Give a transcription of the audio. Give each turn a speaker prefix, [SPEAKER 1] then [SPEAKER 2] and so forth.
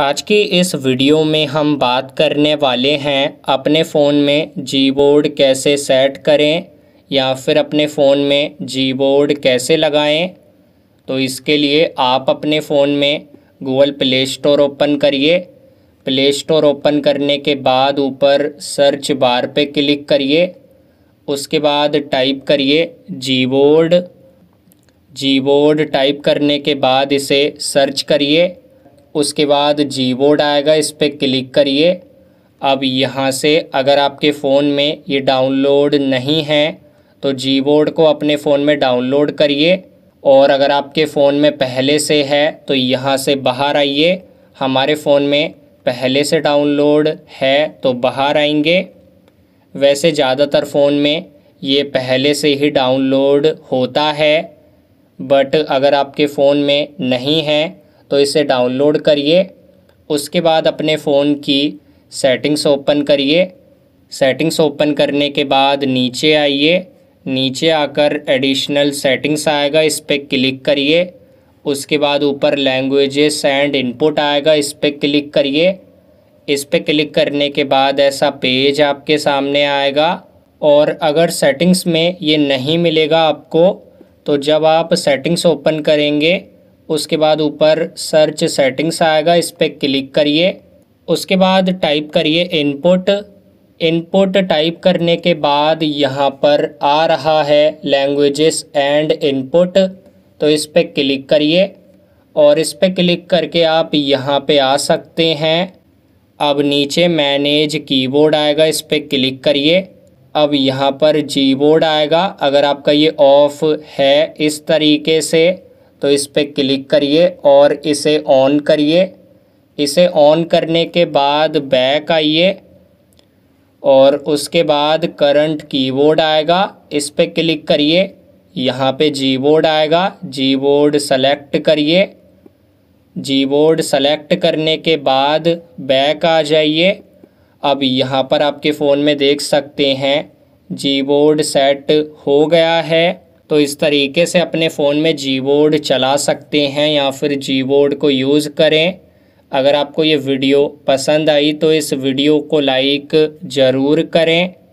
[SPEAKER 1] आज की इस वीडियो में हम बात करने वाले हैं अपने फ़ोन में जी बोर्ड कैसे सेट करें या फिर अपने फ़ोन में जी बोर्ड कैसे लगाएं तो इसके लिए आप अपने फ़ोन में गूगल प्ले स्टोर ओपन करिए प्ले स्टोर ओपन करने के बाद ऊपर सर्च बार पे क्लिक करिए उसके बाद टाइप करिए Gboard Gboard type करने के बाद इसे सर्च करिए उसके बाद जी बोर्ड आएगा इस पर क्लिक करिए अब यहाँ से अगर आपके फ़ोन में ये डाउनलोड नहीं है तो जी बोर्ड को अपने फ़ोन में डाउनलोड करिए और अगर आपके फ़ोन में पहले से है तो यहाँ से बाहर आइए हमारे फ़ोन में पहले से डाउनलोड है तो बाहर आएंगे वैसे ज़्यादातर फ़ोन में ये पहले से ही डाउनलोड होता है बट अगर आपके फ़ोन में नहीं है तो इसे डाउनलोड करिए उसके बाद अपने फ़ोन की सेटिंग्स ओपन करिए सेटिंग्स ओपन करने के बाद नीचे आइए नीचे आकर एडिशनल सेटिंग्स आएगा इस पर क्लिक करिए उसके बाद ऊपर लैंग्वेजेस एंड इनपुट आएगा इस पर क्लिक करिए इस पर क्लिक करने के बाद ऐसा पेज आपके सामने आएगा और अगर सेटिंग्स में ये नहीं मिलेगा आपको तो जब आप सेटिंग्स ओपन करेंगे उसके बाद ऊपर सर्च सेटिंग्स आएगा इस पर क्लिक करिए उसके बाद टाइप करिए इनपुट इनपुट टाइप करने के बाद यहाँ पर आ रहा है लैंग्वेजेस एंड इनपुट तो इस पर क्लिक करिए और इस पर क्लिक करके आप यहाँ पे आ सकते हैं अब नीचे मैनेज कीबोर्ड आएगा इस पर क्लिक करिए अब यहाँ पर जी बोर्ड आएगा अगर आपका ये ऑफ़ है इस तरीके से तो इस पर क्लिक करिए और इसे ऑन करिए इसे ऑन करने के बाद बैक आइए और उसके बाद करंट कीबोर्ड आएगा इस पर क्लिक करिए यहाँ पे जी बोर्ड आएगा जी बोर्ड सेलेक्ट करिए जी बोर्ड सेलेक्ट करने के बाद बैक आ जाइए अब यहाँ पर आपके फ़ोन में देख सकते हैं जी बोर्ड सेट हो गया है तो इस तरीके से अपने फ़ोन में जी बोर्ड चला सकते हैं या फिर जी बोर्ड को यूज़ करें अगर आपको ये वीडियो पसंद आई तो इस वीडियो को लाइक ज़रूर करें